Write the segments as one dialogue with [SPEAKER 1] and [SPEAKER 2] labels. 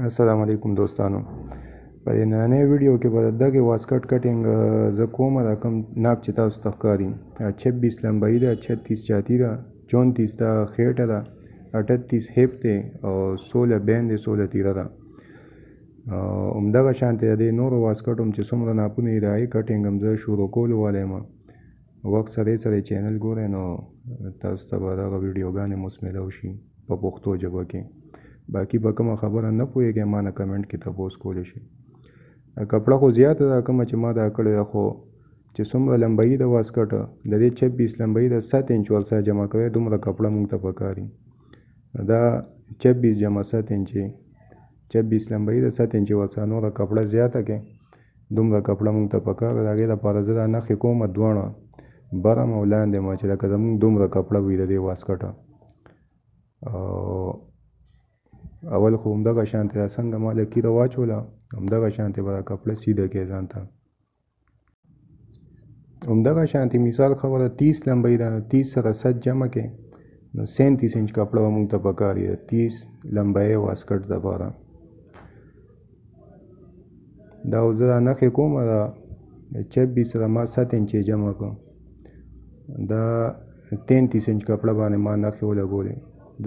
[SPEAKER 1] السلام علیکم دوستانو په نننۍ ویډیو کې به د دغه واسکټ کټینګ زه کوم دا کم ناپ چې تاسو ته ښکاري 26 لمبای ده 36 چاتی ده 34 دا خېټه ده 38 هپ ده او 16 بیند 16 تیر ده همدغه شانته د نورو واسکټ هم چې څومره ناپونه دی کټینګ هم زه شروع کول وایم وخت سره سره چینل ګورئ نو تاسو ته به دغه ویډیوګانې مسمده وشي په پښتو ژبه کې باقی به کومه خبره نه پوهېږئ ما نه کمنټ کې تپوس کولی شئ دا کپړه خو زیاته ده کومه چې ما دا کړې ده خو چې څومره لمبایي د واسکټ د دې چبیس لمبایي د سات انچ ورسره جمع کوي دومره کپړه موږ ته پکاري دا چبیس جمع سات انچې چبیس لمبایي د سات انچې ورسره نوره کپړه زیاته کې دومره کپړه موږ ته پکار د هغې لپاره زه دا نښې کومه دواړه برم او لاندې ما چې لکه زموږ دومره کپړه وي د دې واسکټه او اول خو همدغه شانتې ده څنګه ما لکیره واچوله همدغه شانتې به دا کپړه سیده کې ځان ته همدغه شانتې مثال خبره تیس لمبۍ ده تیس سره سط جمع کې نو سینتیس انچ کپړه به موږ ته پکار ده تیس لمبۍ واسکټ دپاره دا اوس زه دا نښې کوم دا چبیس سره ما سط انچې جمع کړم دا تینتیس انچ کپړه باندې ما نښې ولګولې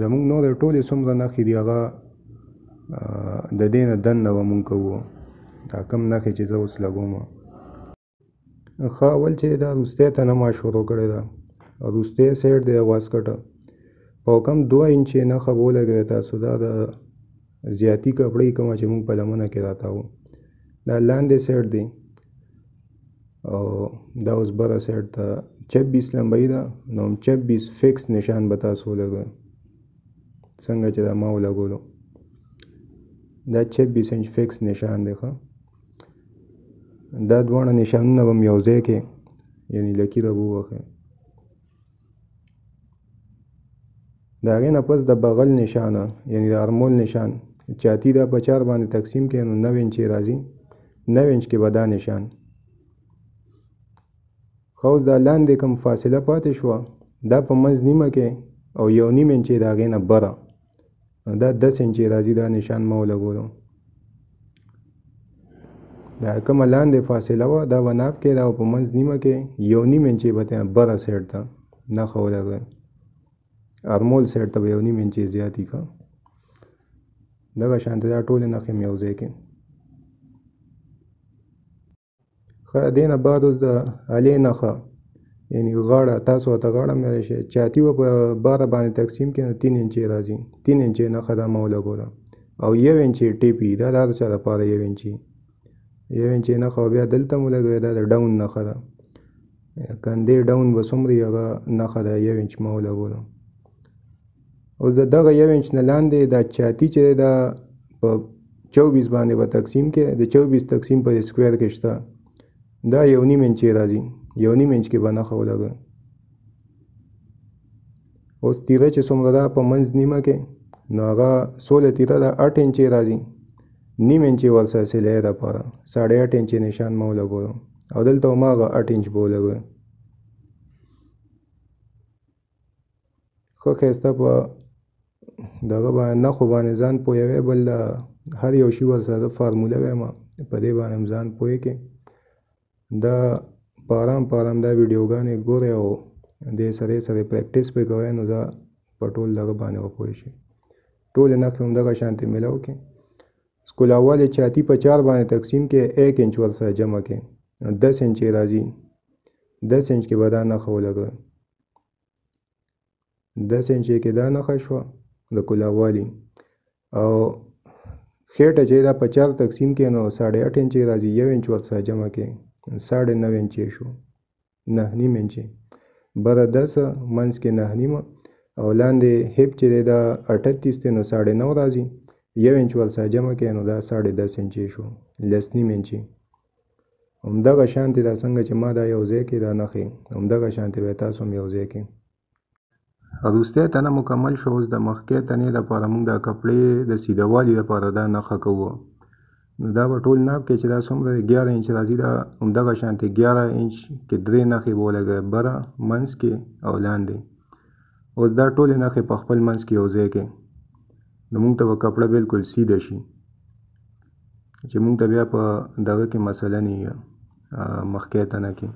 [SPEAKER 1] زمونږ نورې ټولې څومره نښې دي هغه د دې نه دننه به مونږ کوو دا کم نښې چې زه اوس لګوم ښه اول چې دا روستۍ تنمه شروع کړې ده روستۍ سیډ دی واسکټه په کم دوه انچې نښه ولګوئ تاسو دا د زیاتي کپړې کومه چې مونږ په لمنه کې راتاو دا لاندې سیډ دی او دا اوس بره سیډ ته چبیس لمبۍ ده نو هم چبیس فکس نشان به تاسو ولګوئ څنګه چې دا ما ولګولو دا 26 انچ فکس نشان دی ښه دا دواړه نشانونه به م یو ځای کې یعنې لکې ته به ووهئ د هغې نه پس د بغل نشانه یعنې د هرمول نشان چاتی دا په چار باندې تقسیم کړئ نو نو انچ یې راځي نو انچ کې به دا نشان ښه اوس دا لاندې کوم فاصله پاتې شوه دا په منځ نیمه کې او یو نیم انچ یې د هغې نه بره دا 10 انچ راځي دا نشان مو لګولو دا کوم لاندې فاصله و دا وناب کې دا په منځ نیمه کې یو نیم انچ به بر سیټ ته نه خو لګي ارمول سیټ ته یو نیم انچ زیاتی کا دا شانت دا ټول نه کې یو ځای کې خا دینه بعد اوس د علی نه یعنی غاړه تاسو ته غاړه مې چاتی و په بار باندې تقسیم کړي 3 انچ راځي 3 انچ نه خدامه ولګوله او 1 انچ ټیپی دا د چا لپاره 1 انچ 1 انچ نه خو بیا دلته مولګوي دا د ډاون نه خدا کندې ډاون وسومري هغه نه خدا 1 انچ مو ولګوله اوس د دغه 1 انچ نه لاندې دا چاتی چې دا په 24 باندې به تقسیم کې د 24 تقسیم په سکوير کې شته دا یو نیم انچ راځي یو نیم انچ کې به نښه ولګوئ اوس تیره چې څومره ده په منځ نیمه کې نو هغه سوله تیره ده اټ انچې راځي نیم انچې ورسره سلایه دپاره ساړی اټ انچې نشان مو ولګوو او دلته هماغه اټ انچ به ولګوئ ښه ښایسته په دغه باندې نښو باندې ځان پوهوی بل د هر یو شي ورسره زه فارموله وایم په دې باندې هم ځان پوهې کې د په آرام په آرام دا ویډیوګانې ګورئ او دې سره سره پریکټیس پې کوئ نو دا په ټول دغه باندې به پوه شئ ټولې نښې همدغه شانتې میلاو کې سکولاوالې چاتی په چار باندې تقسیم کې ایک انچ ورسره جمع کې دس انچ یې راځي دس انچ کې به دا نښه ولګوئ دس انچ یې کې دا نښه شوه د کولاوالي او خېټه چې دا په چار تقسیم کې نو ساړه اټ انچ راځي یو انچ ورسره جمع کې ساڑھے نو انچی شو نه نیم انچی بره دسه منځ کې نه نیمه او لاندې هپ چې دی دا اټتیس دی نو ساړه نو راځي یو انچ ورسره جمع کړئ نو دا ساړه دس انچې شو لس نیم انچې همدغه شانتې دا څنګه چې ما دا یو ځای کې دا نښې همدغه شانتې به تاسو هم یو ځای کې وروستی تنه مکمل شو اوس د مخکې تنې دپاره موږ د کپړې د سیدهوالي دپاره دا نښه کوو دا به ټول ناب کې چې دا څومره ګیاره انچ راځي دا همدغه شانتې ګیاره انچ کې درې نښې به ولګوئ بره منځ کې او لاندې اوس دا ټولې نښې په خپل منځ کې یو ځای کې نو موږ ته به کپړه بلکل سیده شي چې موږ ته بیا په دغه کې مثلا مخکې تنه کې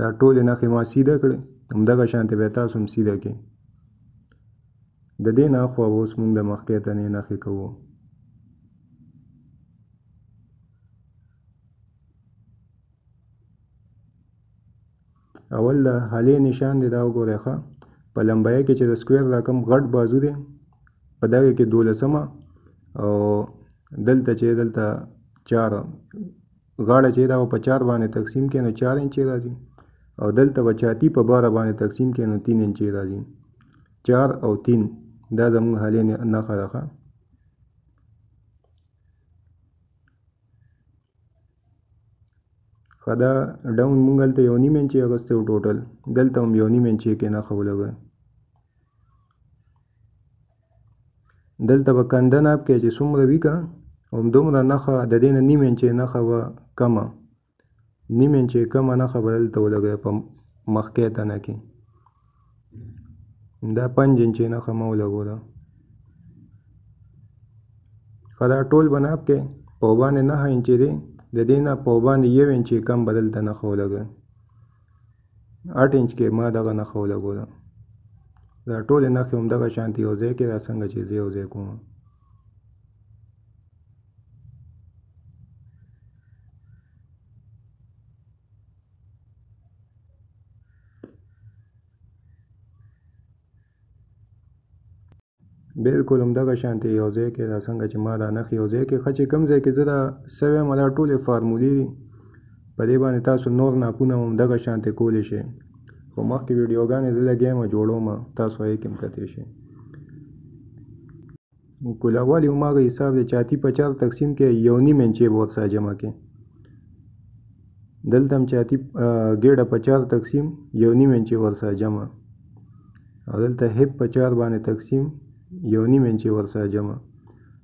[SPEAKER 1] دا ټولې نښې ما سیده کړې همدغه شانتې به تاسو هم سیده کې د دې نه خوا اوس موږ د مخکې تنې نښې کوو اول د حالې نشان دی دا وګورئ ښه په لمبایه کې چې د سکویر راکم غټ بازو دی په دغه کې دولسمه او دلته چې دلته چار غاړه چې دا په چار باندې تقسیم کې نو چار انچې راځي او دلته به چاتی په باره باندې تقسیم کې نو تین انچې راځي چار او تین دا زموږ حالې نښه ده ښه دا ډاون مونږ هلته یو نیم انچې اخیستی و ټوټل دلته هم یو نیم انچې کېنښوله به دلته به کنده ناپ کې چې څومره وي که همدومره نښه د دې نه نیم انچې نښه به کمه نیم انچې کمه نښه به دلته ولګوئ په مخکې تنه کې دا پنج انچې نښه مه ولګوله ښه دا ټول به ناپ کې په باندې نهه انچې دی د دې نه په باندې یو انچ کم بدل ته نښه ولګوئ اټ انچ کې ما دغه نښه ولګوله دا ټولې نښې همدغه شانتي یو ځای کې دا څنګه چې زه یو ځای کوم بالکل همدغه شانتې یو ځای کې دا څنګه چې ما دا نښې یو ځای کې ښه چې کوم ځای کې زه دا سوی یم دا ټولې فارمولې دي په دې باندې تاسو نور ناپونه هم همدغه شانتې کولی شئ خو مخکې ویډیوګانې زه لګیا یم جوړوم تاسو یې کې هم کتی شئ کلاوال هم هغه حساب دی چاتی په چار تقسیم کې یو نیم انچې بہت سا جمع کې دلته هم چاتی ګیډه په چار تقسیم یو نیم انچې ورسا جمع او دلته هپ په چار باندې تقسیم یو نیم انچې ورسره جمع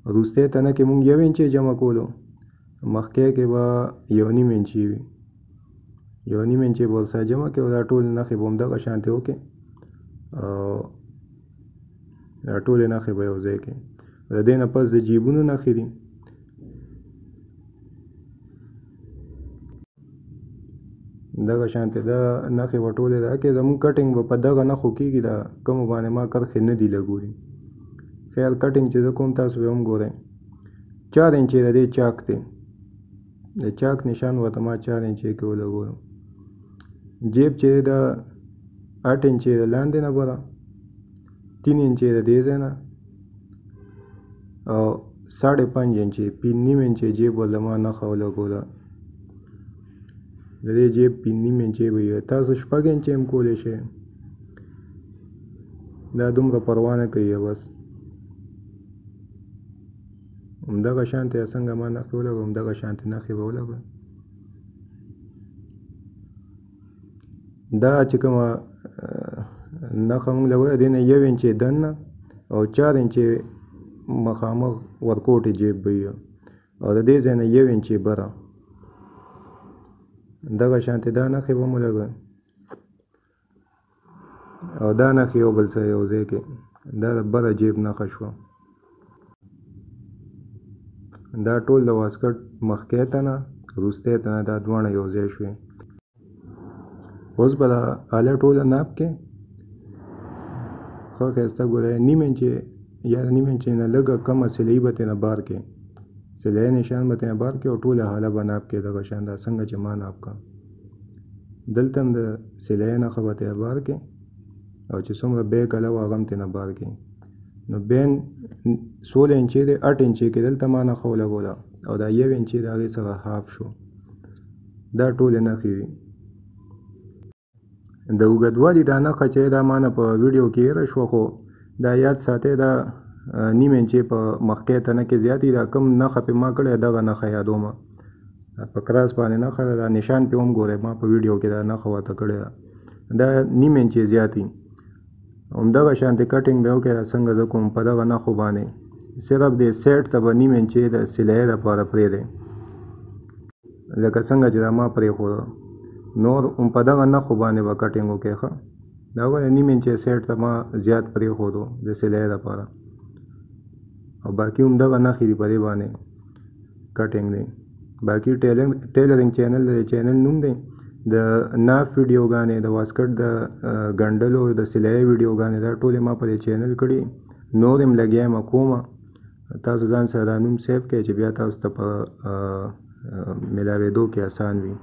[SPEAKER 1] وروستۍ تنه کې مونږ یو انچې جمع کولو مخکې کې به یو نیم انچې وي یو نیم انچې به ورسره جمع کړو دا ټول نښې به همدغه شانتې وکړې او دا ټولې نښې به یو ځای کړې د دې نه پس د جیبونو نښې دي دغه شانته دا نخې وټولې دا کې زمون کټینګ په دغه نخو کېږي دا کوم باندې ما کرخې نه دی لګوري خیال کټینګ چې زه کوم تاسو به هم ګورئ چار انچې د دې چاک دی د چاک نشان ورته ما چار انچې کې ولګولم جیب چې د اټ انچې د لاندې نه بره تین انچې د دې ځای نه او ساڑھے پنج انچې پین نیم انچې جیب ورته ما نښه ولګوله د دې جیب پین نیم انچې به وي تاسو شپږ انچې هم کولی شئ دا دومره پروا نه کوي بس همدغه شانتې څنګه ما نښې ولګوم همدغه شانتې نښې به ولګوم دا چې کومه نښه موږ لګوله دې نه یو انچې دننه او چار انچې مخامخ ورکوټې جیب به او د دې ځای نه یو انچې بره دغه شانتې دا نښې به مو لګوئ او دا نښې یو بل سره یو ځای کې دا د بره جیب نښه شوه دا ټول د واسکټ مخکې تنه وروستۍ تنه دا دواړه یو ځای شوې اوس به دا اله ټوله ناپ کې ښه ښایسته ګولی نیم انچې یا نیم انچې نه لږه کمه سلۍ به ترې نه بار کې سلۍ نشان به ترې بار کې او ټوله حاله به ناپ کې دغه شان دا څنګه چې ما ناپ کا دلته هم د سلۍ نښه به ترې بار کې او چې څومره بیک اله وه هغه هم ترې نه بار کې نو بین سوله انچې دی اټ انچې کې دلته ما نښه ولګوله او دا یو انچې د هغې څخه هاف شو دا ټولې نښې وي د اوږدوالي دا نښه چې دا ما نه په ویډیو کې هېره شوه خو دا یاد ساتئ دا نیم انچې په مخکې تنه کې زیاتې دا کم نښه پې ما کړې دغه نښه یادومه په کراس باندې نښه ده دا نشان پې هم ګورئ ما په ویډیو کې دا نښه ورته کړې ده دا نیم انچې زیاتې همدغه شانتې کټینګ به وکړه څنګه زه کوم په دغه نښو باندې صرف د سیټ ته به نیم انچې د سلایې دپاره پرېږدی لکه څنګه چې دا ما پرېښوده نور هم په دغه نښو باندې به کټینګ وکړې ښه دا وګوره نیم انچې سیټ ته ما زیات پرېښودو د سلایې دپاره او باقي هم دغه نښې دي په دې باندې کټینګ دی باقي ټیلرنګ ټیلرنګ چینل د چینل نوم دی د ناف ویډیوګانې د واسکټ د ګنډلو د سلایي ویډیوګانې دا ټولې ما په دې چینل کړي نور هم لګیا یم کومه تاسو ځان سره دا نوم سیف کړئ چې بیا تاسو ته په ملاوېدو کې اسان وي